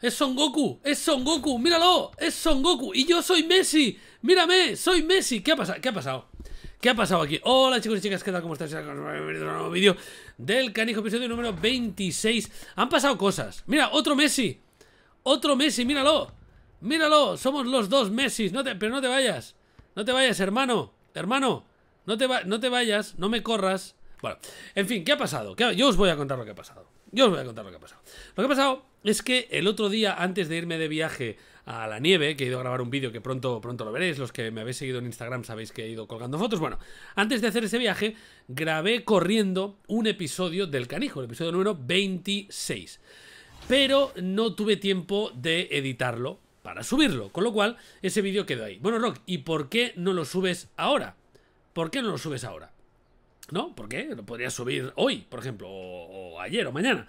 Es Son Goku, es Son Goku, míralo, es Son Goku. Y yo soy Messi, mírame, soy Messi. ¿Qué ha, pasado? ¿Qué ha pasado? ¿Qué ha pasado aquí? Hola chicos y chicas, ¿qué tal? ¿Cómo estáis? Bienvenidos a un nuevo vídeo del Canijo, episodio número 26. Han pasado cosas. Mira, otro Messi. Otro Messi, míralo. Míralo, somos los dos Messi. No pero no te vayas. No te vayas, hermano. Hermano, no te, no te vayas, no me corras. Bueno, en fin, ¿qué ha pasado? yo os voy a contar lo que ha pasado. Yo os voy a contar lo que ha pasado. Lo que ha pasado es que el otro día, antes de irme de viaje a la nieve, que he ido a grabar un vídeo que pronto, pronto lo veréis, los que me habéis seguido en Instagram sabéis que he ido colgando fotos, bueno, antes de hacer ese viaje, grabé corriendo un episodio del canijo, el episodio número 26, pero no tuve tiempo de editarlo para subirlo, con lo cual ese vídeo quedó ahí. Bueno, Rock, ¿y por qué no lo subes ahora? ¿Por qué no lo subes ahora? ¿No? ¿Por qué? Lo podrías subir hoy, por ejemplo, o ayer o mañana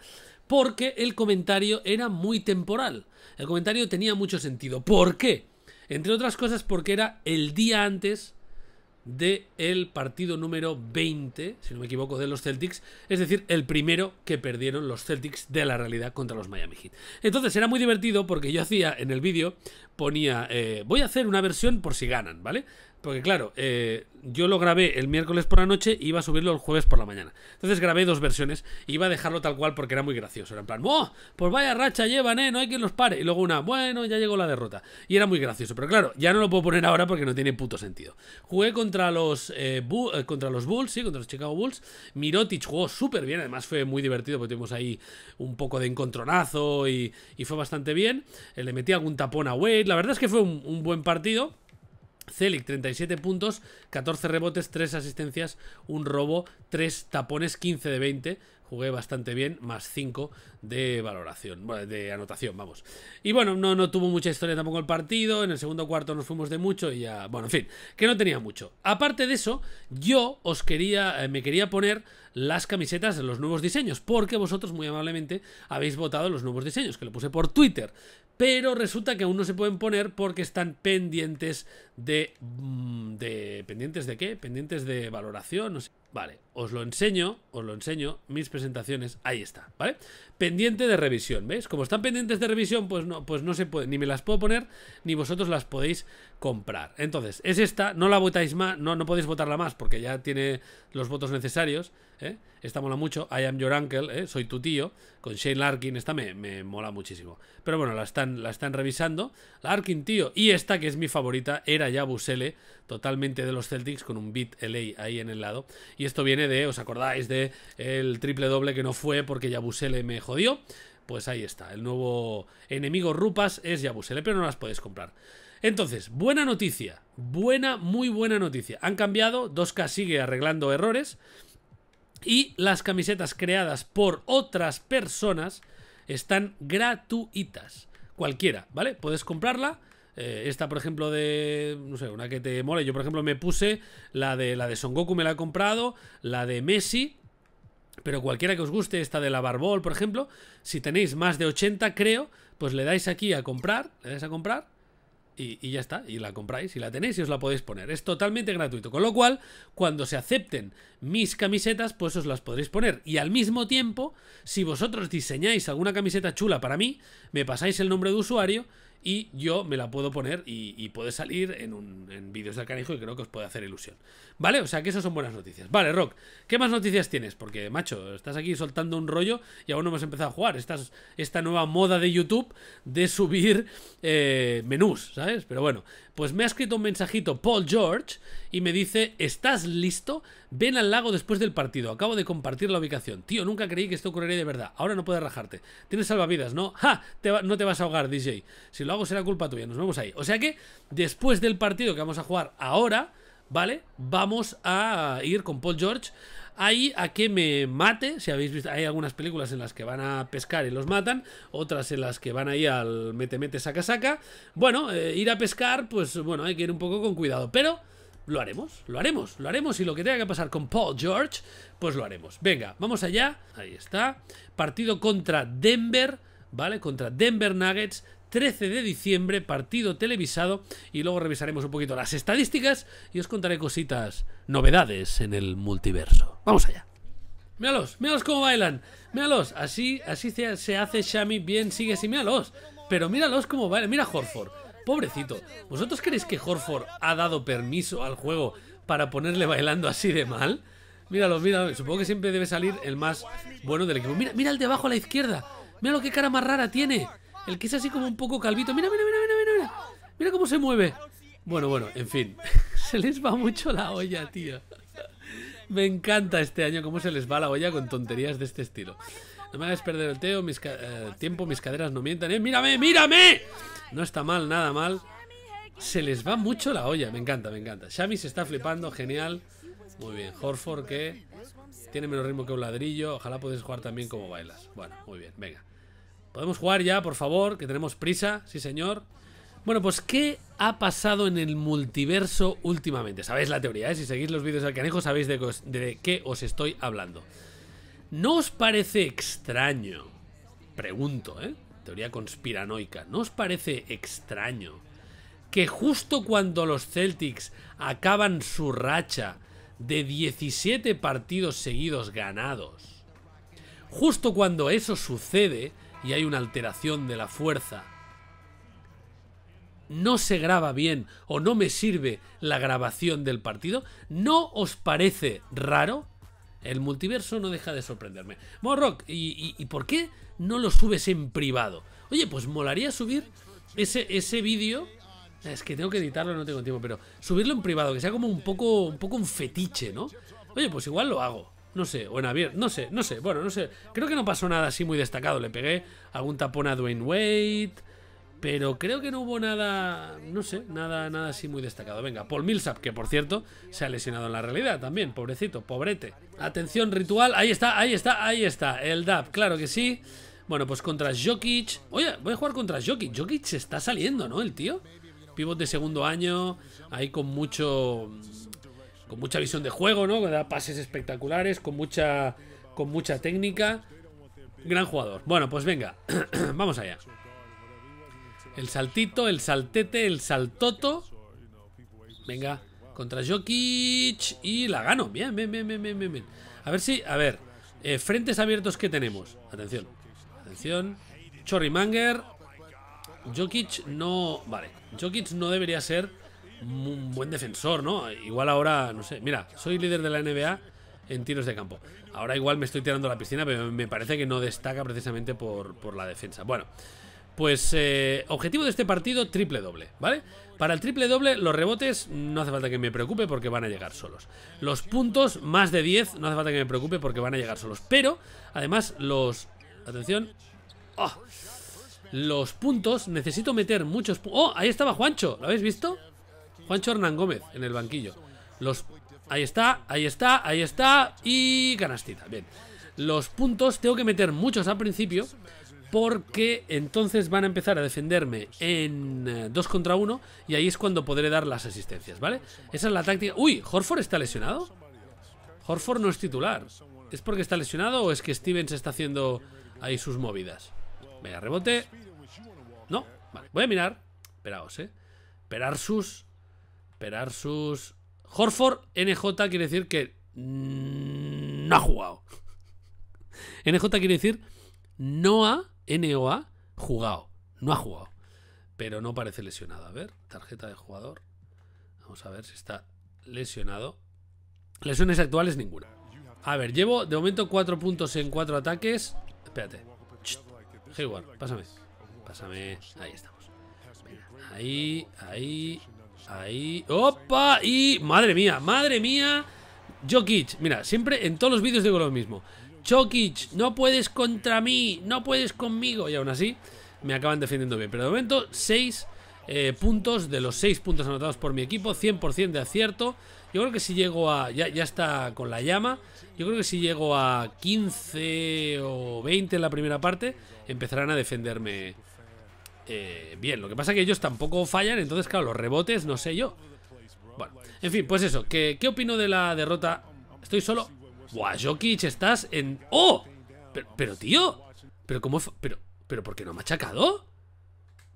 porque el comentario era muy temporal. El comentario tenía mucho sentido. ¿Por qué? Entre otras cosas porque era el día antes del partido número 20, si no me equivoco, de los Celtics, es decir, el primero que perdieron los Celtics de la realidad contra los Miami Heat. Entonces era muy divertido porque yo hacía en el vídeo, ponía, eh, voy a hacer una versión por si ganan, ¿vale? Porque claro, eh, yo lo grabé el miércoles por la noche y iba a subirlo el jueves por la mañana. Entonces grabé dos versiones y iba a dejarlo tal cual porque era muy gracioso. Era en plan, ¡oh! Pues vaya racha llevan, ¿eh? No hay quien los pare. Y luego una, bueno, ya llegó la derrota. Y era muy gracioso. Pero claro, ya no lo puedo poner ahora porque no tiene puto sentido. Jugué contra los, eh, eh, contra los Bulls, sí, contra los Chicago Bulls. Mirotic jugó súper bien. Además fue muy divertido porque tuvimos ahí un poco de encontronazo y, fue bastante bien. le metí algún tapón a Wade. La verdad es que fue un, un buen partido. Celic 37 puntos, 14 rebotes, 3 asistencias, un robo, 3 tapones, 15 de 20. Jugué bastante bien, más 5 de valoración, de anotación, vamos. Y bueno, no, no tuvo mucha historia tampoco el partido. En el segundo cuarto nos fuimos de mucho y ya. Bueno, en fin, que no tenía mucho. Aparte de eso, yo os quería. Eh, me quería poner las camisetas en los nuevos diseños. Porque vosotros, muy amablemente, habéis votado los nuevos diseños, que lo puse por Twitter pero resulta que aún no se pueden poner porque están pendientes de, mm, pendientes de qué, pendientes de valoración, no sé. Vale, os lo enseño, os lo enseño, mis presentaciones, ahí está, ¿vale? Pendiente de revisión, ¿veis? Como están pendientes de revisión, pues no, pues no se puede, ni me las puedo poner, ni vosotros las podéis comprar. Entonces, es esta, no la votáis más, no, no podéis votarla más, porque ya tiene los votos necesarios, ¿eh? Esta mola mucho, I am your uncle, ¿eh? Soy tu tío, con Shane Larkin, esta me, mola muchísimo. Pero bueno, la están, la están revisando. Larkin, tío, y esta, que es mi favorita, era ya Busele, totalmente de los Celtics con un beat LA ahí en el lado. Y esto viene de, ¿os acordáis de el triple doble que no fue porque Yabusele me jodió? Pues ahí está, el nuevo enemigo Rupas es Yabusele, pero no las podéis comprar. Entonces, buena noticia, buena, muy buena noticia. Han cambiado, 2K sigue arreglando errores y las camisetas creadas por otras personas están gratuitas. Cualquiera, ¿vale? Puedes comprarla eh, esta, por ejemplo, de. No sé, una que te mole. Yo, por ejemplo, me puse la de la de Son Goku, me la he comprado. La de Messi. Pero cualquiera que os guste, esta de la Barbol, por ejemplo. Si tenéis más de 80, creo, pues le dais aquí a comprar. Le dais a comprar. Y, y, ya está, y la compráis, y la tenéis y os la podéis poner. Es totalmente gratuito, con lo cual, cuando se acepten mis camisetas, pues os las podréis poner. Y al mismo tiempo, si vosotros diseñáis alguna camiseta chula para mí, me pasáis el nombre de usuario y yo me la puedo poner y, puede salir en, un, en vídeos del canijo y creo que os puede hacer ilusión. ¿Vale? O sea que esas son buenas noticias. Vale, Rock, ¿qué más noticias tienes? Porque, macho, estás aquí soltando un rollo y aún no hemos empezado a jugar. Esta, esta nueva moda de YouTube de subir eh, menús, ¿sabes? Pero bueno, pues me ha escrito un mensajito Paul George y me dice, ¿estás listo? Ven al lago después del partido. Acabo de compartir la ubicación. Tío, nunca creí que esto ocurriría de verdad. Ahora no puedes rajarte. Tienes salvavidas, ¿no? ¡Ja! no te vas a ahogar, DJ. Si lo hago será culpa tuya. Nos vemos ahí. O sea que después del partido que vamos a jugar ahora... ¿vale? Vamos a ir con Paul George Ahí a que me mate, si habéis visto, hay algunas películas en las que van a pescar y los matan, otras en las que van ahí al mete mete saca saca. Bueno, eh, ir a pescar, pues bueno, hay que ir un poco con cuidado, pero lo haremos, lo haremos, lo haremos y lo que tenga que pasar con Paul George, pues lo haremos. Venga, vamos allá, ahí está. Partido contra Denver, ¿vale? Contra Denver Nuggets, 13 de diciembre, partido televisado y luego revisaremos un poquito las estadísticas y os contaré cositas novedades en el multiverso. Vamos allá. Míralos, míralos cómo bailan. Míralos, así, así se, se hace Shami bien, sigue así, míralos. Pero míralos cómo bailan. Mira Horford, pobrecito. ¿Vosotros creéis que Horford ha dado permiso al juego para ponerle bailando así de mal? Míralo, míralo. Supongo que siempre debe salir el más bueno del equipo. Mira, mira el de abajo a la izquierda. Mira lo que cara más rara tiene. El que es así como un poco calvito. Mira, mira, mira, mira, mira. Mira cómo se mueve. Bueno, bueno, en fin. se les va mucho la olla, tío. Me encanta este año cómo se les va la olla con tonterías de este estilo. No me hagas perder el teo, mis eh, tiempo, mis caderas no mientan. ¡Eh, mírame, mírame! No está mal, nada mal. Se les va mucho la olla, me encanta, me encanta. Xami se está flipando, genial. Muy bien, Horford que tiene menos ritmo que un ladrillo. Ojalá puedes jugar también como bailas. Bueno, muy bien, venga. Podemos jugar ya, por favor, que tenemos prisa, sí señor. Bueno, pues ¿qué ha pasado en el multiverso últimamente? Sabéis la teoría, ¿eh? Si seguís los vídeos del Canejo sabéis de, qué os estoy hablando. ¿No os parece extraño? Pregunto, ¿eh? Teoría conspiranoica. ¿No os parece extraño que justo cuando los Celtics acaban su racha de 17 partidos seguidos ganados, justo cuando eso sucede y hay una alteración de la fuerza no se graba bien o no me sirve la grabación del partido, ¿no os parece raro? El multiverso no deja de sorprenderme. Morrock, ¿y, por qué no lo subes en privado? Oye, pues molaría subir ese, ese vídeo. Es que tengo que editarlo, no tengo tiempo, pero subirlo en privado, que sea como un poco un, poco un fetiche, ¿no? Oye, pues igual lo hago. No sé, o en abierto, no sé, no sé, bueno, no sé. Creo que no pasó nada así muy destacado. Le pegué algún tapón a Dwayne Wade. Pero creo que no hubo nada, no sé, nada, nada así muy destacado. Venga, Paul Millsap, que por cierto se ha lesionado en la realidad también, pobrecito, pobrete. Atención, ritual, ahí está, ahí está, ahí está, el DAP, claro que sí. Bueno, pues contra Jokic. Oye, voy a jugar contra Jokic. Jokic se está saliendo, ¿no? El tío. Pivot de segundo año, ahí con mucho... Con mucha visión de juego, ¿no? Da pases espectaculares, con mucha, con mucha técnica. Gran jugador. Bueno, pues venga, vamos allá. El saltito, el saltete, el saltoto. Venga, contra Jokic. Y la gano. Bien, bien, bien, bien, bien, bien. A ver si, a ver. Eh, frentes abiertos que tenemos. Atención. Atención. Chorrimanger. Jokic no... Vale. Jokic no debería ser un buen defensor, ¿no? Igual ahora, no sé. Mira, soy líder de la NBA en tiros de campo. Ahora igual me estoy tirando a la piscina, pero me parece que no destaca precisamente por, por la defensa. Bueno. Pues eh, objetivo de este partido, triple doble, ¿vale? Para el triple doble, los rebotes no hace falta que me preocupe porque van a llegar solos. Los puntos, más de 10, no hace falta que me preocupe porque van a llegar solos. Pero, además, los... Atención. ¡oh! los puntos, necesito meter muchos... ¡Oh! Ahí estaba Juancho, ¿lo habéis visto? Juancho Hernán Gómez en el banquillo. Los... Ahí está, ahí está, ahí está. Y canastita, bien. Los puntos tengo que meter muchos al principio porque entonces van a empezar a defenderme en 2 eh, contra 1 y ahí es cuando podré dar las asistencias, ¿vale? Esa es la táctica. ¡Uy! ¿Horford está lesionado? Horford no es titular. ¿Es porque está lesionado o es que Stevens está haciendo ahí sus movidas? Venga, rebote. No, vale. Voy a mirar. Esperaos, ¿eh? Esperar sus... Esperar sus... Horford NJ quiere decir que... No ha jugado. NJ quiere decir no ha NOA, jugado. No ha jugado. Pero no parece lesionado. A ver, tarjeta de jugador. Vamos a ver si está lesionado. Lesiones actuales ninguna. A ver, llevo de momento 4 puntos en cuatro ataques. Espérate. Hayward, pásame. Pásame. Ahí estamos. Ahí, ahí, ahí. ¡Opa! Y. Madre mía, madre mía. Jokic, mira, siempre en todos los vídeos digo lo mismo. Chokic, no puedes contra mí, no puedes conmigo. Y aún así, me acaban defendiendo bien. Pero de momento, 6 eh, puntos de los 6 puntos anotados por mi equipo, 100% de acierto. Yo creo que si llego a. Ya, está con la llama. Yo creo que si llego a 15 o 20 en la primera parte, empezarán a defenderme eh, bien. Lo que pasa es que ellos tampoco fallan, entonces, claro, los rebotes, no sé yo. Bueno, en fin, pues eso. ¿Qué, qué opino de la derrota? Estoy solo Buah, Jokic, estás en... ¡Oh! Pero, tío, pero cómo... Pero, pero ¿por qué no me ha machacado?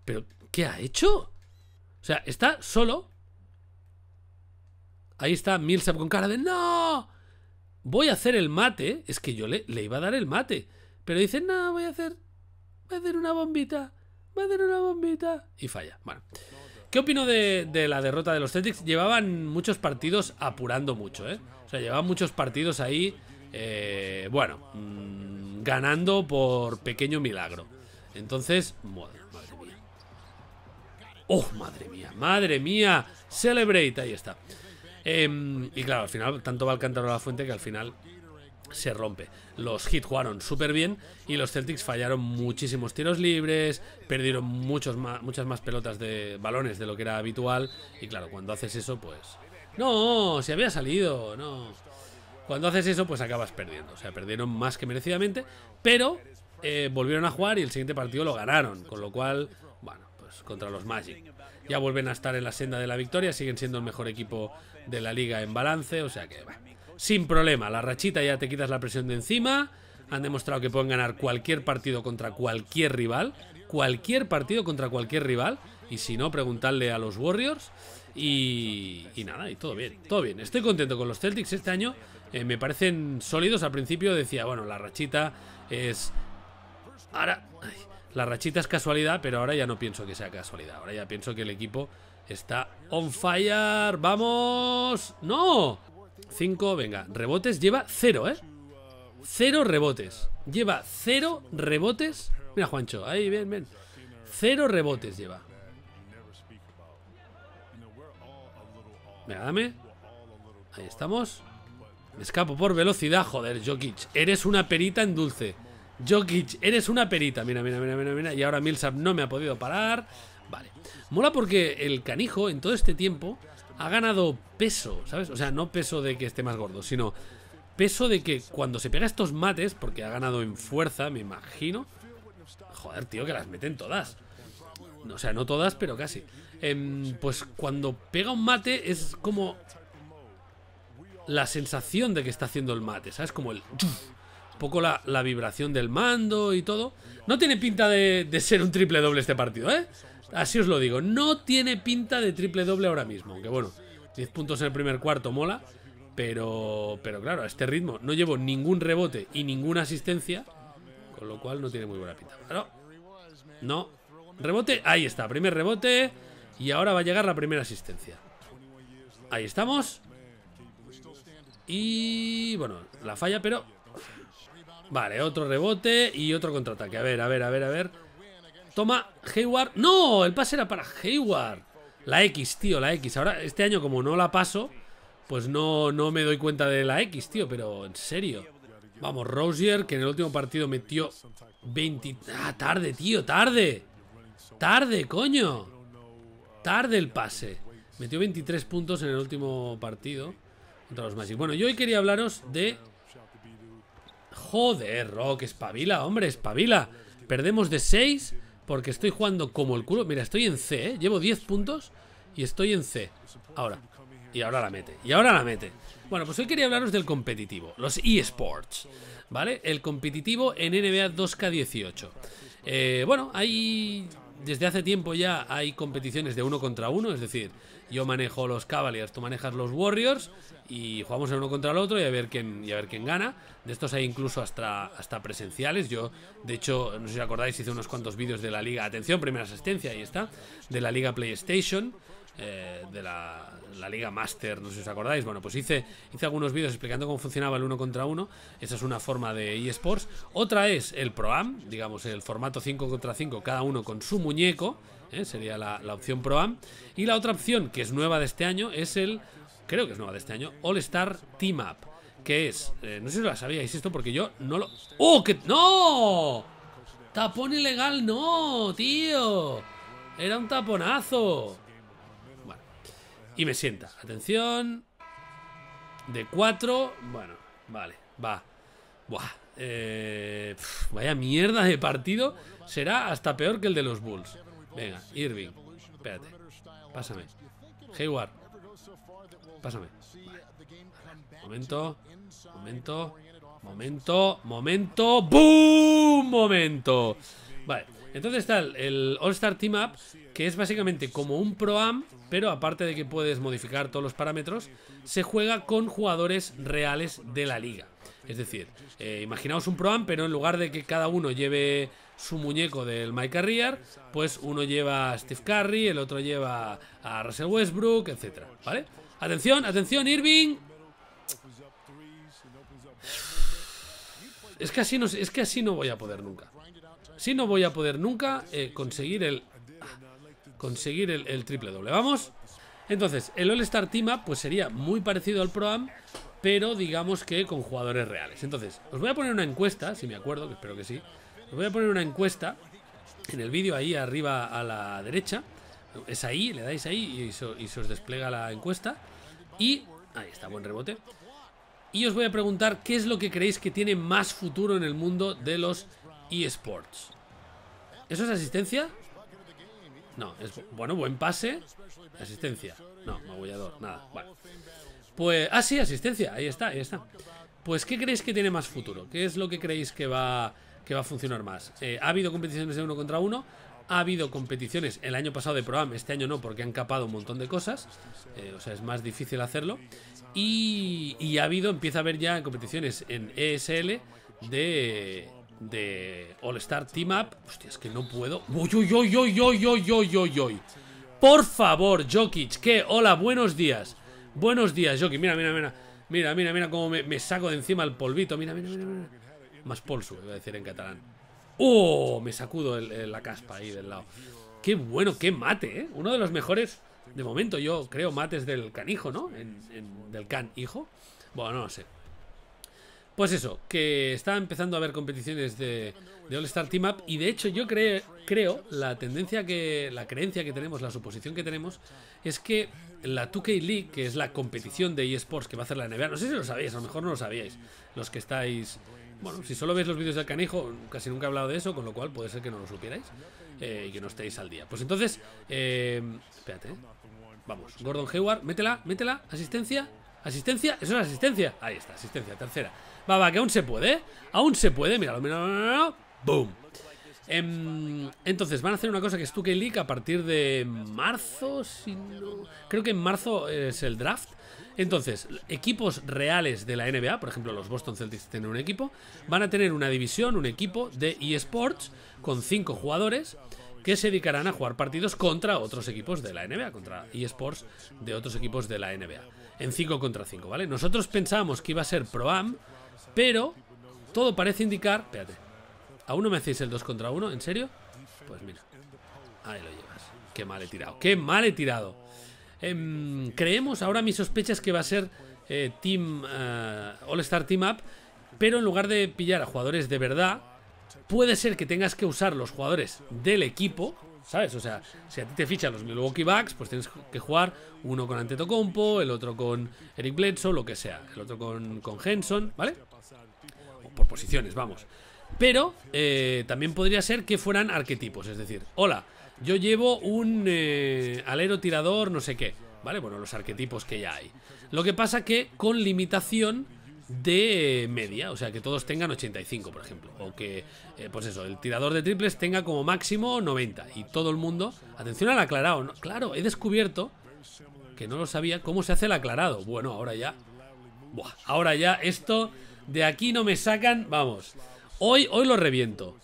¿Pero qué ha hecho? O sea, está solo. Ahí está Millsap con cara de... ¡No! Voy a hacer el mate. Es que yo le, le iba a dar el mate. Pero dice, no, voy a hacer... Voy a hacer una bombita. Voy a hacer una bombita. Y falla. Bueno. ¿Qué opino de, de la derrota de los Celtics? Llevaban muchos partidos apurando mucho, ¿eh? O sea, llevaba muchos partidos ahí, eh, bueno, mm, ganando por pequeño milagro. Entonces, madre, mía. ¡Oh, madre mía! ¡Madre mía! ¡Celebrate! Ahí está. Em, y claro, al final, tanto va el cántaro a la fuente que al final se rompe. Los Heat jugaron súper bien y los Celtics fallaron muchísimos tiros libres, perdieron muchos más, muchas más pelotas de balones de lo que era habitual. Y claro, cuando haces eso, pues no, se había salido, no. Cuando haces eso, pues acabas perdiendo. O sea, perdieron más que merecidamente, pero eh, volvieron a jugar y el siguiente partido lo ganaron. Con lo cual, bueno, pues contra los Magic. Ya vuelven a estar en la senda de la victoria, siguen siendo el mejor equipo de la liga en balance, o sea que, sin problema. La rachita ya te quitas la presión de encima. Han demostrado que pueden ganar cualquier partido contra cualquier rival. Cualquier partido contra cualquier rival. Y si no, preguntarle a los Warriors. Y, nada, y todo bien, todo bien. Estoy contento con los Celtics este año. Eh, me parecen sólidos. Al principio decía, bueno, la rachita es... Ahora... la rachita es casualidad, pero ahora ya no pienso que sea casualidad. Ahora ya pienso que el equipo está on fire. ¡Vamos! ¡No! cinco venga. Rebotes lleva cero, ¿eh? Cero rebotes. Lleva cero rebotes. Mira, Juancho, ahí, ven, ven. Cero rebotes lleva. Venga, dame. Ahí estamos. Me escapo por velocidad, joder, Jokic. Eres una perita en dulce. Jokic, eres una perita. Mira, mira, mira, mira, mira. Y ahora Millsap no me ha podido parar. Vale. Mola porque el canijo en todo este tiempo ha ganado peso, ¿sabes? O sea, no peso de que esté más gordo, sino peso de que cuando se pega estos mates, porque ha ganado en fuerza, me imagino. Joder, tío, que las meten todas. O sea, no todas, pero casi. Em, pues cuando pega un mate es como la sensación de que está haciendo el mate, ¿sabes? Como el... Un poco la, vibración del mando y todo. No tiene pinta de, ser un triple doble este partido, ¿eh? Así os lo digo, no tiene pinta de triple doble ahora mismo, aunque bueno, 10 puntos en el primer cuarto mola, pero, pero claro, a este ritmo no llevo ningún rebote y ninguna asistencia, con lo cual no tiene muy buena pinta. no, rebote, ahí está, primer rebote, y ahora va a llegar la primera asistencia. Ahí estamos. Y bueno, la falla, pero... Vale, otro rebote y otro contraataque. A ver, a ver, a ver, a ver. Toma, Hayward. ¡No! El pase era para Hayward. La X, tío, la X. Ahora, este año como no la paso, pues no, no me doy cuenta de la X, tío. Pero en serio. Vamos, Rosier, que en el último partido metió 20... ¡Ah, tarde, tío! ¡Tarde! ¡Tarde, coño! Tarde el pase. Metió 23 puntos en el último partido contra los Magic. Bueno, yo hoy quería hablaros de... Joder, Rock, espabila, hombre, espabila. Perdemos de 6 porque estoy jugando como el culo. Mira, estoy en C, ¿eh? Llevo 10 puntos y estoy en C. Ahora. Y ahora la mete. Y ahora la mete. Bueno, pues hoy quería hablaros del competitivo. Los eSports. ¿Vale? El competitivo en NBA 2K18. Eh, bueno, hay desde hace tiempo ya hay competiciones de uno contra uno, es decir, yo manejo los Cavaliers, tú manejas los Warriors y jugamos el uno contra el otro y a ver quién, ver quién gana. De estos hay incluso hasta, hasta presenciales. Yo, de hecho, no sé si acordáis, hice unos cuantos vídeos de la liga, atención, primera asistencia, ahí está, de la liga PlayStation eh, de la, Liga Master, no sé si os acordáis. Bueno, pues hice, hice algunos vídeos explicando cómo funcionaba el uno contra uno. Esa es una forma de eSports. Otra es el ProAm, digamos el formato 5 contra 5, cada uno con su muñeco. ¿eh? Sería la, opción ProAm. Y la otra opción, que es nueva de este año, es el, creo que es nueva de este año, All Star Team Up. Que es, eh, no sé si lo sabíais esto porque yo no lo... ¡Oh, que... ¡No! Tapón ilegal, no, tío. Era un taponazo. Y me sienta. Atención. De 4. Bueno, vale, va. Buah. Eh, vaya mierda de partido. Será hasta peor que el de los Bulls. Venga, Irving. Espérate. Pásame. Hayward. Pásame. Momento. Momento. Momento. Momento. ¡Boom! Momento. Vale. Entonces está el All-Star Team Up, que es básicamente como un Pro-Am, pero aparte de que puedes modificar todos los parámetros, se juega con jugadores reales de la liga. Es decir, eh, imaginaos un Pro-Am, pero en lugar de que cada uno lleve su muñeco del Mike pues uno lleva a Steve Curry, el otro lleva a Russell Westbrook, etcétera, ¿vale? Atención, atención, Irving. Es no, es que así no voy a poder nunca. Si no voy a poder nunca eh, conseguir el... Ah, conseguir el, triple doble, ¿vamos? Entonces, el All-Star Team pues sería muy parecido al Pro Am, pero digamos que con jugadores reales. Entonces, os voy a poner una encuesta, si me acuerdo, que espero que sí. Os voy a poner una encuesta en el vídeo ahí arriba a la derecha. Es ahí, le dais ahí y, y se os despliega la encuesta. Y... Ahí está, buen rebote. Y os voy a preguntar qué es lo que creéis que tiene más futuro en el mundo de los eSports. ¿Eso es asistencia? No, es bueno, buen pase. Asistencia. No, magullador, nada, vale. Pues, ah, sí, asistencia, ahí está, ahí está. Pues, ¿qué creéis que tiene más futuro? ¿Qué es lo que creéis que va, que va a funcionar más? Eh, ha habido competiciones de uno contra uno, ha habido competiciones el año pasado de Proam, este año no, porque han capado un montón de cosas, eh, o sea, es más difícil hacerlo. Y, y ha habido, empieza a haber ya competiciones en ESL de, de All Star Team Up. Hostia, es que no puedo. Por favor, Jokic, que hola, buenos días. Buenos días, Jokic. Mira, mira, mira. Mira, mira, mira cómo me, saco de encima el polvito. Mira, mira, mira. Más polso, iba a decir en catalán. ¡Oh! Me sacudo la caspa ahí del lado. ¡Qué bueno, qué mate, eh! Uno de los mejores, de momento, yo creo, mates del canijo, ¿no? del can, hijo. Bueno, no lo sé. Pues eso, que está empezando a haber competiciones de, All-Star Team Up y de hecho yo creo, la tendencia que, la creencia que tenemos, la suposición que tenemos, es que la 2K League, que es la competición de eSports que va a hacer la NBA, no sé si lo sabéis, a lo mejor no lo sabíais, los que estáis... Bueno, si solo veis los vídeos del canijo, casi nunca he hablado de eso, con lo cual puede ser que no lo supierais eh, y que no estéis al día. Pues entonces, eh, espérate, eh, vamos, Gordon Hayward, métela, métela, asistencia, asistencia, eso es asistencia, ahí está, asistencia, tercera. Va, va, que aún se puede. ¿eh? Aún se puede. mira, míralo. míralo. Boom. Em, entonces, van a hacer una cosa que es tu League a partir de marzo. Creo que en marzo es el draft. Entonces, equipos reales de la NBA, por ejemplo, los Boston Celtics tienen un equipo, van a tener una división, un equipo de eSports con 5 jugadores que se dedicarán a jugar partidos contra otros equipos de la NBA, contra eSports de otros equipos de la NBA, en 5 contra 5, ¿vale? Nosotros pensábamos que iba a ser Pro Am, pero todo parece indicar... Espérate. ¿Aún no me hacéis el 2 contra 1? ¿En serio? Pues mira. Ahí lo llevas. Qué mal he tirado. Qué mal he tirado. Em, creemos, ahora mi sospecha es que va a ser eh, Team eh, All Star Team Up. Pero en lugar de pillar a jugadores de verdad, puede ser que tengas que usar los jugadores del equipo, ¿sabes? O sea, si a ti te fichan los Milwaukee Bucks, pues tienes que jugar uno con Antetokounmpo, el otro con Eric Bledsoe, lo que sea, el otro con, con Henson, ¿vale? por posiciones, vamos. Pero eh, también podría ser que fueran arquetipos, es decir, hola, yo llevo un eh, alero tirador, no sé qué, ¿vale? Bueno, los arquetipos que ya hay. Lo que pasa que con limitación de eh, media, o sea, que todos tengan 85, por ejemplo, o que, pues eso, el tirador de triples tenga como máximo 90 y todo el mundo, atención al aclarado, claro, he descubierto que no lo sabía cómo se hace el aclarado. Bueno, ahora ya, ahora ya esto de aquí no me sacan, vamos. Hoy, hoy lo reviento.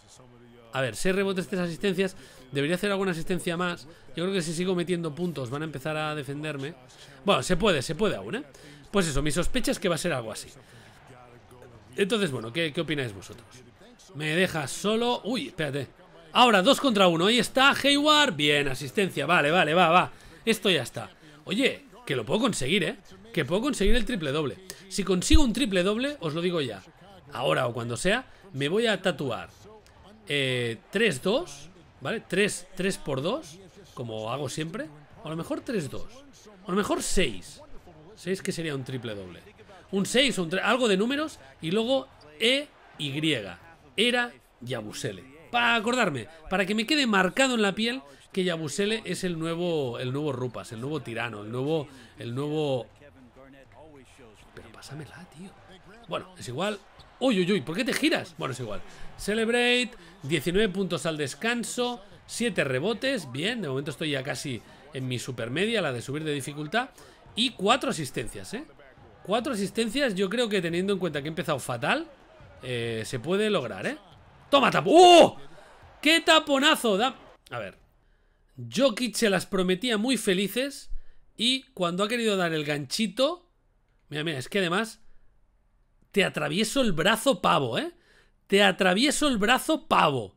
A ver, 6 rebote estas asistencias. Debería hacer alguna asistencia más. Yo creo que si sigo metiendo puntos van a empezar a defenderme. Bueno, se puede, se puede aún, ¿eh? Pues eso, mi sospecha es que va a ser algo así. Entonces, bueno, ¿qué, opináis vosotros? Me deja solo... Uy, espérate. Ahora, dos contra uno. Ahí está Hayward. Bien, asistencia. Vale, vale, va, va. Esto ya está. Oye, que lo puedo conseguir, ¿eh? que puedo conseguir el triple doble. Si consigo un triple doble, os lo digo ya, ahora o cuando sea, me voy a tatuar 3-2, eh, ¿vale? 3, 3 por 2, como hago siempre. A lo mejor 3-2. A lo mejor 6. 6 que sería un triple doble. Un 6, un algo de números y luego E, Y. Era Yabusele. Para acordarme, para que me quede marcado en la piel que Yabusele es el nuevo, el nuevo Rupas, el nuevo tirano, el nuevo, el nuevo pásamela, tío. Bueno, es igual. Uy, uy, uy, ¿por qué te giras? Bueno, es igual. Celebrate, 19 puntos al descanso, 7 rebotes. Bien, de momento estoy ya casi en mi supermedia, la de subir de dificultad. Y 4 asistencias, ¿eh? 4 asistencias, yo creo que teniendo en cuenta que he empezado fatal, eh, se puede lograr, ¿eh? ¡Toma, tapón! ¡Uh! ¡Oh! ¡Qué taponazo! Da... A ver. Jokic se las prometía muy felices y cuando ha querido dar el ganchito Mira, mira, es que además te atravieso el brazo pavo, ¿eh? Te atravieso el brazo pavo.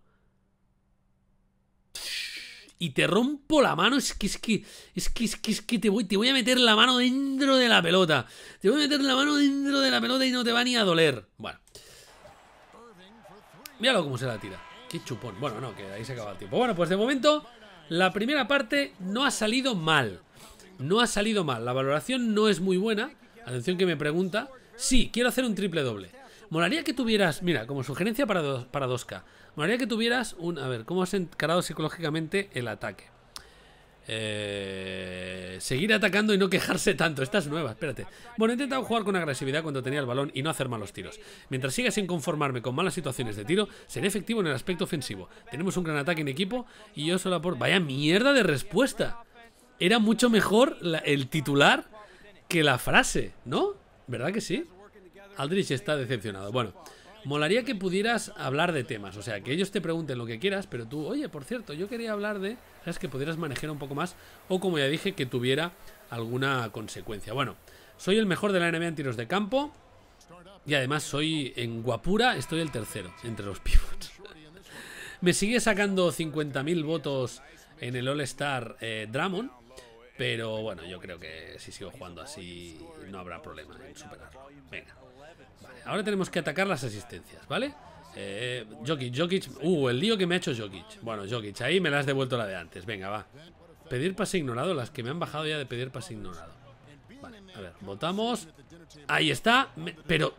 Y te rompo la mano, es que es que es que es que, te voy te voy a meter la mano dentro de la pelota. Te voy a meter la mano dentro de la pelota y no te va ni a doler. Bueno. Míralo cómo se la tira. Qué chupón. Bueno, no, que ahí se acaba el tiempo. Bueno, pues de momento la primera parte no ha salido mal. No ha salido mal. La valoración no es muy buena Atención que me pregunta. Sí, quiero hacer un triple doble. Moraría que tuvieras, mira, como sugerencia para, dos, para 2K, molaría que tuvieras un, a ver, ¿cómo has encarado psicológicamente el ataque? Eh, seguir atacando y no quejarse tanto. Esta es nueva, espérate. Bueno, he intentado jugar con agresividad cuando tenía el balón y no hacer malos tiros. Mientras siga sin conformarme con malas situaciones de tiro, seré efectivo en el aspecto ofensivo. Tenemos un gran ataque en equipo y yo solo por... Vaya mierda de respuesta. Era mucho mejor el titular que la frase, ¿no? ¿Verdad que sí? Aldrich está decepcionado. Bueno, molaría que pudieras hablar de temas. O sea, que ellos te pregunten lo que quieras, pero tú, oye, por cierto, yo quería hablar de... ¿Sabes? Que pudieras manejar un poco más. O como ya dije, que tuviera alguna consecuencia. Bueno, soy el mejor de la NBA en tiros de campo. Y además soy en guapura, estoy el tercero entre los pivots. Me sigue sacando 50.000 votos en el All-Star eh, Dramon. Pero bueno, yo creo que si sigo jugando así no habrá problema en superarlo. Venga. Vale, ahora tenemos que atacar las asistencias, ¿vale? Eh, Jokic, Jokic. Uh, el lío que me ha hecho Jokic. Bueno, Jokic, ahí me la has devuelto la de antes. Venga, va. Pedir pase ignorado, las que me han bajado ya de pedir pase ignorado. Vale, a ver, votamos. Ahí está, pero...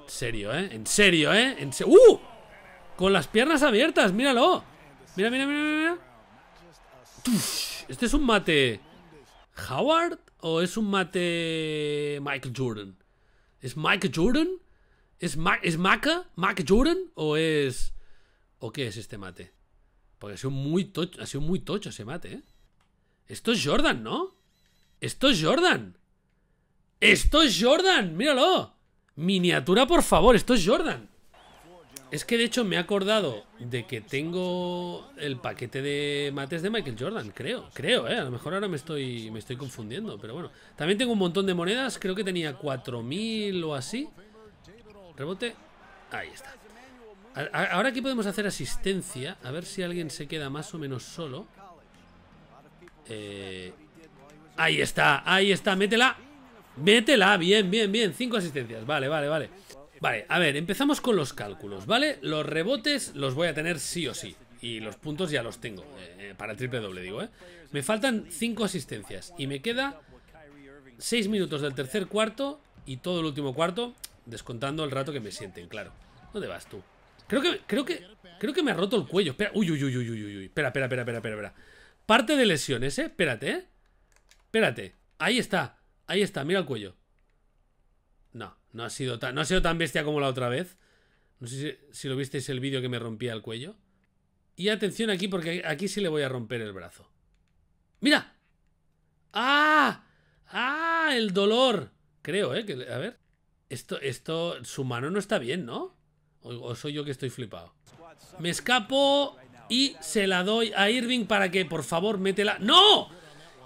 En serio, ¿eh? En serio, ¿eh? En ¡Uh! Con las piernas abiertas, míralo. Mira, mira, mira, mira. ¿Este es un mate Howard o es un mate Michael Jordan? ¿Es Mike Jordan? ¿Es, Ma ¿Es Maca? ¿Mac Jordan? ¿O es... es maca mac jordan o es o qué es este mate? Porque ha sido muy tocho, ha sido muy tocho ese mate, ¿eh? Esto es Jordan, ¿no? Esto es Jordan. Esto es Jordan, míralo. Miniatura, por favor, esto es Jordan. Es que de hecho me he acordado de que tengo el paquete de mates de Michael Jordan, creo, creo, ¿eh? A lo mejor ahora me estoy, me estoy confundiendo, pero bueno. También tengo un montón de monedas, creo que tenía 4.000 o así. Rebote, ahí está. Ahora aquí podemos hacer asistencia, a ver si alguien se queda más o menos solo. Eh, ahí está, ahí está, métela. Métela, bien, bien, bien, cinco asistencias, vale, vale, vale. Vale, a ver, empezamos con los cálculos, ¿vale? Los rebotes los voy a tener sí o sí. Y los puntos ya los tengo. Eh, para el triple doble, digo, ¿eh? Me faltan 5 asistencias. Y me queda 6 minutos del tercer cuarto y todo el último cuarto, descontando el rato que me sienten, claro. ¿Dónde vas tú? Creo que, creo que, creo que me ha roto el cuello. Espera, uy, uy, uy, uy, uy, uy. Espera, espera, espera, espera, espera. Parte de lesiones, ¿eh? Espérate, ¿eh? Espérate. Ahí está. Ahí está, mira el cuello. No ha sido tan, no sido tan bestia como la otra vez. No sé si, lo visteis el vídeo que me rompía el cuello. Y atención aquí porque aquí sí le voy a romper el brazo. ¡Mira! ¡Ah! ¡Ah! El dolor. Creo, ¿eh? Que, a ver. Esto, esto, su mano no está bien, ¿no? O, soy yo que estoy flipado. Me escapo y se la doy a Irving para que, por favor, métela. ¡No!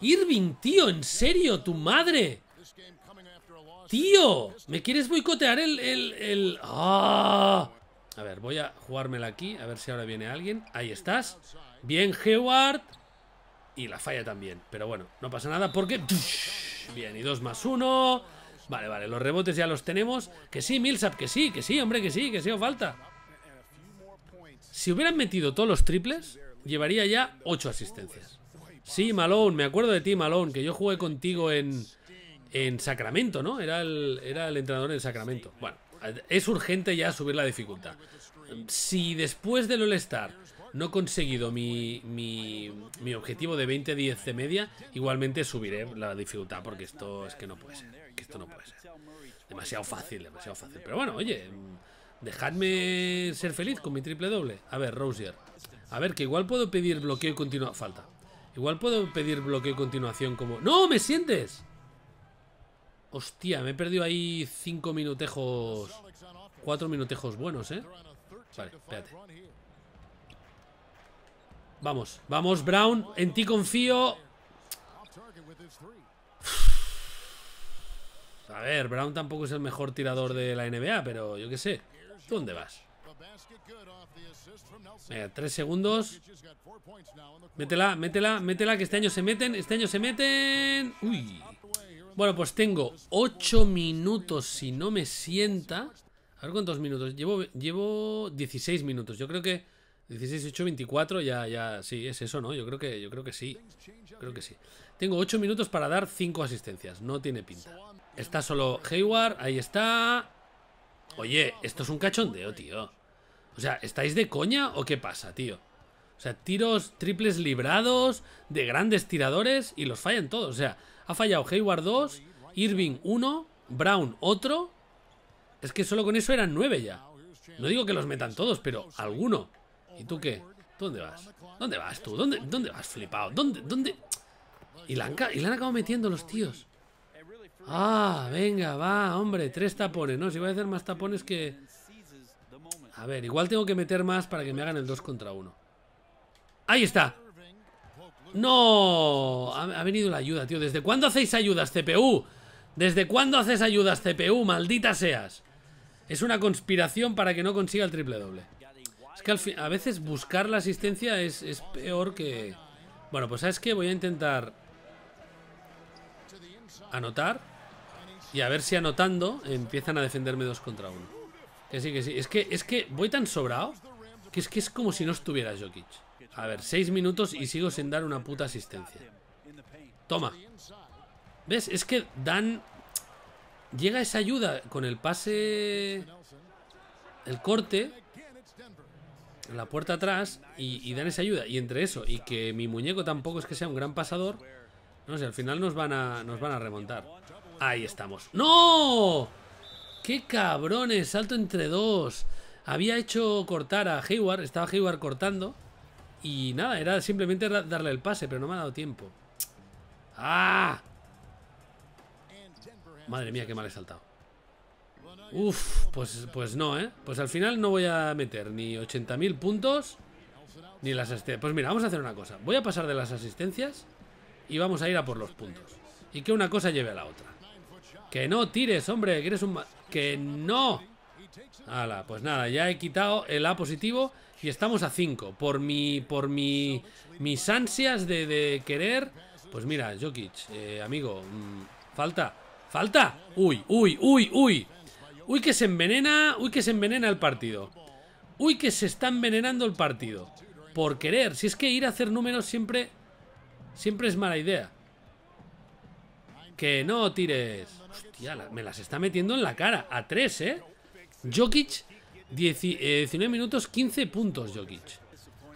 Irving, tío, en serio, tu madre. ¡Tío! ¿Me quieres boicotear el... Ah. A ver, voy a jugármela aquí. A ver si ahora viene alguien. Ahí estás. Bien, Heward. Y la falla también. Pero bueno, no pasa nada porque... Bien, y dos más uno. Vale, vale, los rebotes ya los tenemos. Que sí, Millsap, que sí, que sí, hombre, que sí, que sí, o falta. Si hubieran metido todos los triples, llevaría ya ocho asistencias. Sí, Malone, me acuerdo de ti, Malone, que yo jugué contigo en, en Sacramento, ¿no? Era el, era el entrenador en Sacramento. Bueno, es urgente ya subir la dificultad. Si después del All-Star no he conseguido mi, mi, objetivo de 20-10 de media, igualmente subiré la dificultad porque esto es que no puede ser. esto no puede ser. Demasiado fácil, demasiado fácil. Pero bueno, oye, dejadme ser feliz con mi triple doble. A ver, Rosier. A ver, que igual puedo pedir bloqueo y continuación. Falta. Igual puedo pedir bloqueo y continuación como... ¡No, me sientes! Hostia, me he perdido ahí cinco minutejos. Cuatro minutejos buenos, ¿eh? Vale, espérate. Vamos, vamos, Brown. En ti confío. A ver, Brown tampoco es el mejor tirador de la NBA, pero yo qué sé. ¿Dónde vas? 3 tres segundos. Métela, métela, métela, que este año se meten, este año se meten. Uy. Bueno, pues tengo 8 minutos si no me sienta. A ver cuántos minutos. Llevo, llevo 16 minutos. Yo creo que 16, 8, 24, ya, ya, sí, es eso, ¿no? Yo creo que, yo creo que sí. Creo que sí. Tengo 8 minutos para dar 5 asistencias. No tiene pinta. Está solo Hayward, ahí está. Oye, esto es un cachondeo, tío. O sea, ¿estáis de coña o qué pasa, tío? O sea, tiros triples librados de grandes tiradores y los fallan todos. O sea, ha fallado Hayward 2, Irving 1, Brown otro. Es que solo con eso eran 9 ya. No digo que los metan todos, pero alguno. ¿Y tú qué? dónde vas? ¿Dónde vas tú? ¿Dónde, dónde vas, flipado? ¿Dónde? ¿Dónde? Y la, han, y la han acabado metiendo los tíos. Ah, venga, va, hombre. Tres tapones, ¿no? Si voy a hacer más tapones que... A ver, igual tengo que meter más para que me hagan el 2 contra 1. ¡Ahí está! ¡No! Ha, venido la ayuda, tío. ¿Desde cuándo hacéis ayudas, CPU? ¿Desde cuándo haces ayudas, CPU? Maldita seas. Es una conspiración para que no consiga el triple doble. Es que a veces buscar la asistencia es, peor que... Bueno, pues ¿sabes qué? Voy a intentar... Anotar. Y a ver si anotando empiezan a defenderme dos contra uno. Que sí, que sí. Es que, es que voy tan sobrado que es que es como si no estuviera Jokic. A ver, seis minutos y sigo sin dar una puta asistencia. Toma. ¿Ves? Es que dan... Llega esa ayuda con el pase... El corte... La puerta atrás y, dan esa ayuda. Y entre eso y que mi muñeco tampoco es que sea un gran pasador... No sé, al final nos van a, nos van a remontar. Ahí estamos. ¡No! ¡Qué cabrones! Salto entre dos. Había hecho cortar a Hayward, estaba Hayward cortando. Y nada, era simplemente darle el pase, pero no me ha dado tiempo. ¡Ah! Madre mía, qué mal he saltado. Uf, pues, pues no, ¿eh? Pues al final no voy a meter ni 80.000 puntos ni las asistencias. Pues mira, vamos a hacer una cosa. Voy a pasar de las asistencias y vamos a ir a por los puntos. Y que una cosa lleve a la otra. Que no tires, hombre, que eres un... ¡Que no! Hala, pues nada, ya he quitado el A positivo y estamos a 5. Por mi. por mi. mis ansias de, querer. Pues mira, Jokic, eh, amigo, mm, falta, falta. Uy, uy, uy, uy. Uy que se envenena, uy que se envenena el partido. Uy que se está envenenando el partido. Por querer, si es que ir a hacer números siempre, siempre es mala idea. Que no tires. Hostia, me las está metiendo en la cara. A 3, ¿eh? Jokic, 19 eh, minutos, 15 puntos, Jokic.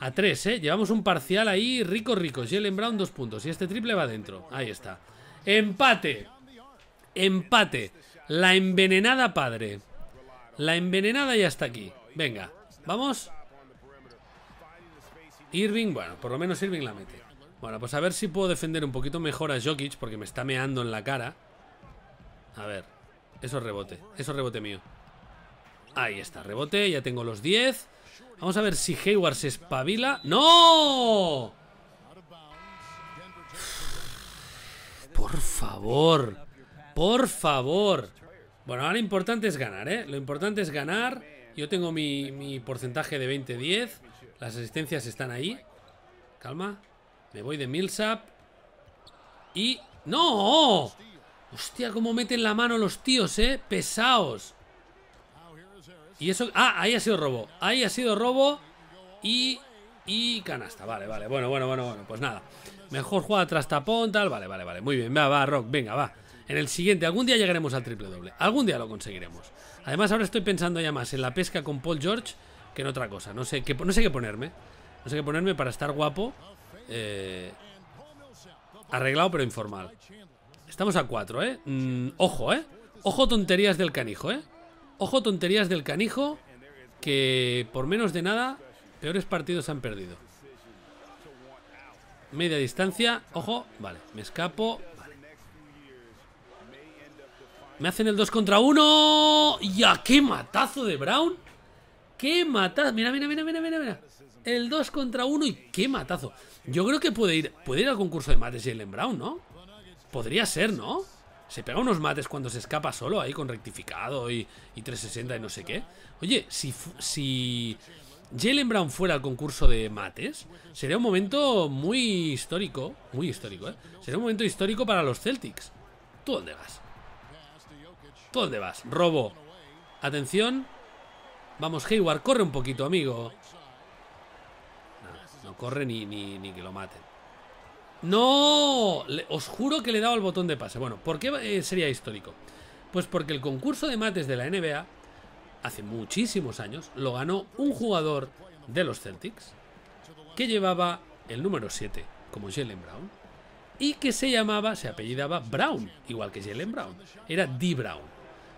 A 3, ¿eh? Llevamos un parcial ahí rico, rico. Jalen Brown, dos puntos. Y este triple va adentro. Ahí está. Empate. Empate. La envenenada padre. La envenenada ya está aquí. Venga, vamos. Irving, bueno, por lo menos Irving la mete. Bueno, pues a ver si puedo defender un poquito mejor a Jokic porque me está meando en la cara. A ver, eso es rebote, eso es rebote mío. Ahí está, rebote, ya tengo los 10. Vamos a ver si Hayward se espabila. ¡No! Por favor, por favor. Bueno, ahora lo importante es ganar, ¿eh? Lo importante es ganar. Yo tengo mi, porcentaje de 20-10. Las asistencias están ahí. Calma. Me voy de Millsap. Y... ¡No! Hostia, cómo meten la mano los tíos, ¿eh? Pesaos. Y eso... Ah, ahí ha sido robo. Ahí ha sido robo y... Y canasta. Vale, vale. Bueno, bueno, bueno, bueno. Pues nada. Mejor jugada tras tapón, tal. Vale, vale, vale. Muy bien. Va, va, Rock. Venga, va. En el siguiente. Algún día llegaremos al triple doble. Algún día lo conseguiremos. Además, ahora estoy pensando ya más en la pesca con Paul George que en otra cosa. No sé qué, no sé qué ponerme. No sé qué ponerme para estar guapo. Eh, arreglado pero informal. Estamos a 4, ¿eh? Mm, ojo, ¿eh? Ojo tonterías del canijo, ¿eh? Ojo tonterías del canijo que por menos de nada peores partidos han perdido. Media distancia, ojo, vale, me escapo, Me hacen el 2 contra 1. a ¡Qué matazo de Brown! ¡Qué matazo! Mira, mira, mira, mira, mira, mira. El 2 contra 1 y qué matazo. Yo creo que puede ir, puede ir al concurso de mates Jalen Brown, ¿no? Podría ser, ¿no? Se pega unos mates cuando se escapa solo ahí con rectificado y, 360 y no sé qué. Oye, si, si Jalen Brown fuera al concurso de mates, sería un momento muy histórico. Muy histórico, ¿eh? Sería un momento histórico para los Celtics. ¿Tú dónde vas? ¿Tú dónde vas? Robo. Atención. Vamos, Hayward, corre un poquito, amigo. No, corre ni, ni, ni que lo maten. No, os juro que le he dado botón de pase. Bueno, ¿por qué eh, sería histórico? Pues porque el concurso de mates de la NBA, hace muchísimos años, lo ganó un jugador de los Celtics que llevaba el número 7, como Jalen Brown, y que se llamaba, se apellidaba Brown, igual que Jalen Brown. Era D. Brown.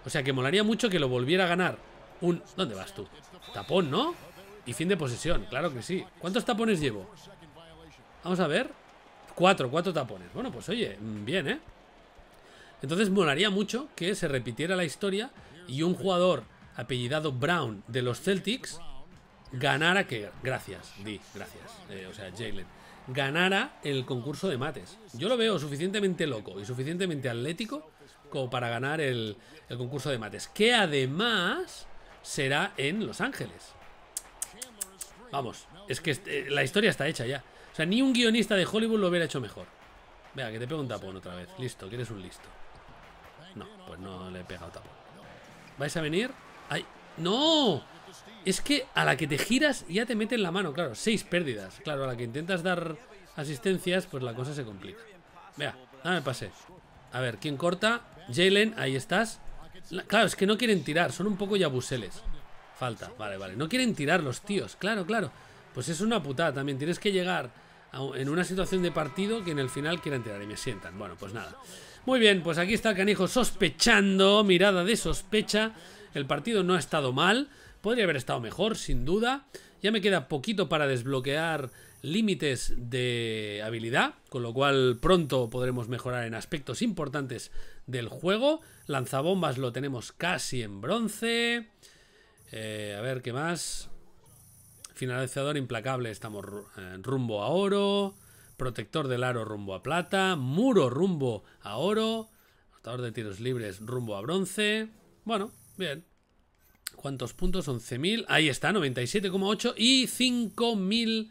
O sea que molaría mucho que lo volviera a ganar un... ¿Dónde vas tú? Tapón, ¿no? Y fin de posesión, claro que sí. ¿Cuántos tapones llevo? Vamos a ver. Cuatro, cuatro tapones. Bueno, pues oye, mm, bien, ¿eh? Entonces molaría mucho que se repitiera la historia y un jugador apellidado Brown de los Celtics ganara que... Gracias, Di, gracias. Eh, o sea, Jalen. Ganara el concurso de mates. Yo lo veo suficientemente loco y suficientemente atlético como para ganar el, el concurso de mates. Que además será en Los Ángeles. Vamos, es que eh, la historia está hecha ya. O sea, ni un guionista de Hollywood lo hubiera hecho mejor. Vea, que te pego un tapón otra vez. Listo, quieres un listo. No, pues no le he pegado tapón. ¿Vais a venir? ¡Ay! ¡No! Es que a la que te giras ya te meten la mano, claro. Seis pérdidas. Claro, a la que intentas dar asistencias, pues la cosa se complica. Vea, dame el pase. A ver, ¿quién corta? Jalen, ahí estás. claro, es que no quieren tirar, son un poco yabuseles. Falta, vale, vale. No quieren tirar los tíos, claro, claro. Pues es una putada también. Tienes que llegar en una situación de partido que en el final quieran tirar y me sientan. Bueno, pues nada. Muy bien, pues aquí está el canijo sospechando, mirada de sospecha. El partido no ha estado mal, podría haber estado mejor, sin duda. Ya me queda poquito para desbloquear límites de habilidad, con lo cual pronto podremos mejorar en aspectos importantes del juego. Lanzabombas lo tenemos casi en bronce. Eh, a ver, ¿qué más? Finalizador implacable, estamos eh, rumbo a oro. Protector del aro rumbo a plata. Muro rumbo a oro. Atador de tiros libres rumbo a bronce. Bueno, bien. ¿Cuántos puntos? 11.000. Ahí está, 97,8 y 5.000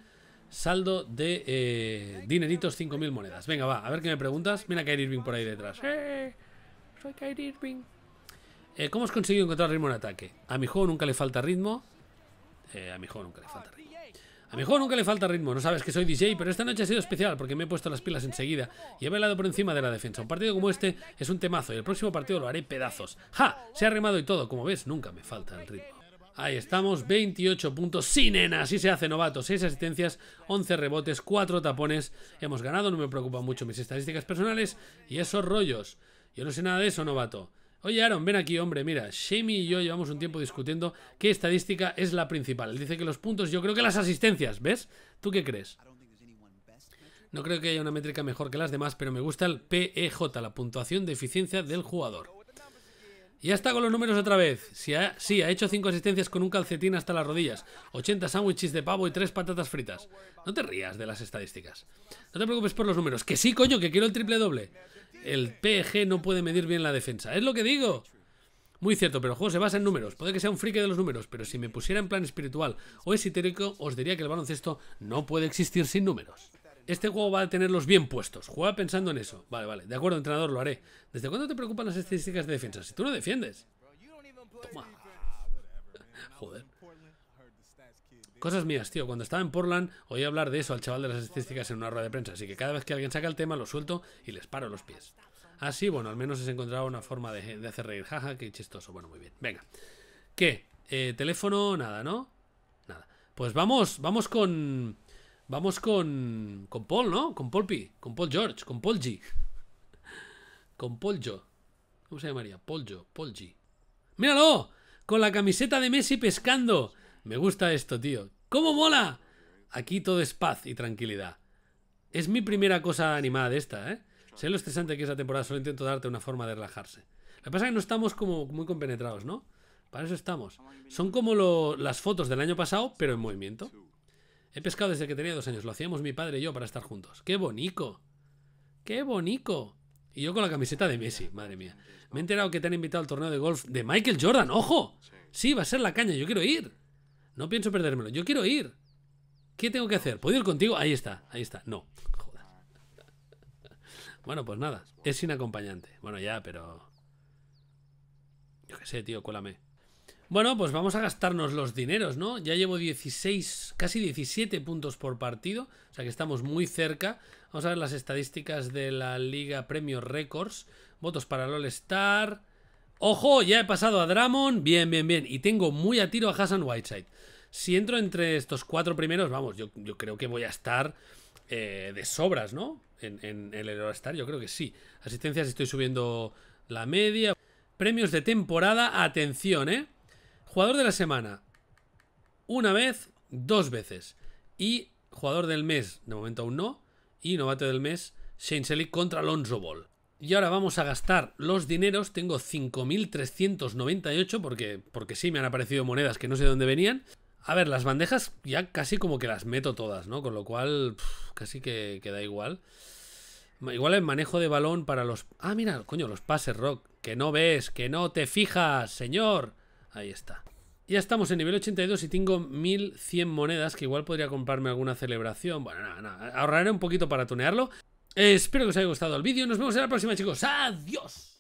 saldo de eh, dineritos, 5.000 monedas. Venga, va, a ver qué me preguntas. Mira que Kyrie Irving por ahí detrás. Eh, ¿Cómo has conseguido encontrar ritmo en ataque? A mi juego nunca le falta ritmo. Eh, a mi juego nunca le falta ritmo. A mi juego nunca le falta ritmo. No sabes que soy DJ, pero esta noche ha sido especial porque me he puesto las pilas enseguida y he bailado por encima de la defensa. Un partido como este es un temazo y el próximo partido lo haré pedazos. ¡Ja! Se ha remado y todo. Como ves, nunca me falta el ritmo. Ahí estamos, 28 puntos. sin nena, así se hace novato. 6 asistencias, 11 rebotes, 4 tapones. Hemos ganado, no me preocupan mucho mis estadísticas personales y esos rollos. Yo no sé nada de eso, novato. Oye, Aaron, ven aquí, hombre, mira, Jamie y yo llevamos un tiempo discutiendo qué estadística es la principal. Él dice que los puntos, yo creo que las asistencias, ¿ves? ¿Tú qué crees? No creo que haya una métrica mejor que las demás, pero me gusta el PEJ, la puntuación de eficiencia del jugador. Ya está con los números otra vez. Si ha, sí, ha hecho 5 asistencias con un calcetín hasta las rodillas, 80 sándwiches de pavo y 3 patatas fritas. No te rías de las estadísticas. No te preocupes por los números, que sí, coño, que quiero el triple doble el PG no puede medir bien la defensa. Es lo que digo. Muy cierto, pero el juego se basa en números. Puede que sea un friki de los números, pero si me pusiera en plan espiritual o esotérico, os diría que el baloncesto no puede existir sin números. Este juego va a tenerlos bien puestos. Juega pensando en eso. Vale, vale. De acuerdo, entrenador, lo haré. ¿Desde cuándo te preocupan las estadísticas de defensa? Si tú no defiendes. Toma. Joder. Cosas mías, tío. Cuando estaba en Portland, oí hablar de eso al chaval de las estadísticas en una rueda de prensa, así que cada vez que alguien saca el tema lo suelto y les paro los pies. Así, bueno, al menos se encontraba una forma de, hacer reír. Jaja, qué chistoso. Bueno, muy bien. Venga. ¿Qué? Eh, teléfono, nada, ¿no? Nada. Pues vamos, vamos con... Vamos con... Con Paul, ¿no? Con Paul P. Con Paul George. Con Paul G. Con Paul Jo. ¿Cómo se llamaría? Paul Jo. Paul ¡Míralo! Con la camiseta de Messi pescando. Me gusta esto, tío. ¡Cómo mola! Aquí todo es paz y tranquilidad. Es mi primera cosa animada de esta, ¿eh? Sé lo estresante que es la temporada, solo intento darte una forma de relajarse. Lo que pasa es que no estamos como muy compenetrados, ¿no? Para eso estamos. Son como las fotos del año pasado, pero en movimiento. He pescado desde que tenía dos años. Lo hacíamos mi padre y yo para estar juntos. ¡Qué bonito! ¡Qué bonito! Y yo con la camiseta de Messi, madre mía. Me he enterado que te han invitado al torneo de golf de Michael Jordan. ¡Ojo! Sí, va a ser la caña, yo quiero ir. No pienso perdérmelo. Yo quiero ir. ¿Qué tengo que hacer? ¿Puedo ir contigo? Ahí está, ahí está. No. Joder. Bueno, pues nada. Es sin acompañante. Bueno, ya, pero... Yo qué sé, tío, cuélame. Bueno, pues vamos a gastarnos los dineros, ¿no? Ya llevo 16, casi 17 puntos por partido, o sea que estamos muy cerca. Vamos a ver las estadísticas de la Liga Premio Records. Votos para LOL Star, Ojo, ya he pasado a Dramon. Bien, bien, bien. Y tengo muy a tiro a Hassan Whiteside. Si entro entre estos cuatro primeros, vamos, yo, creo que voy a estar eh, de sobras, ¿no? En, el estar, yo creo que sí. Asistencias estoy subiendo la media. Premios de temporada, atención, ¿eh? Jugador de la semana, una vez, dos veces. Y jugador del mes, de momento aún no. Y novato del mes, Shane Selig contra Alonso Ball. Y ahora vamos a gastar los dineros. Tengo 5.398 porque, porque sí me han aparecido monedas que no sé de dónde venían. A ver, las bandejas ya casi como que las meto todas, ¿no? Con lo cual casi que, que da igual. Igual el manejo de balón para los... Ah, mira, coño, los pases, Rock. Que no ves, que no te fijas, señor. Ahí está. Ya estamos en nivel 82 y tengo 1100 monedas que igual podría comprarme alguna celebración. Bueno, nada, nada. Ahorraré un poquito para tunearlo. Espero que os haya gustado el vídeo. Nos vemos en la próxima, chicos. Adiós.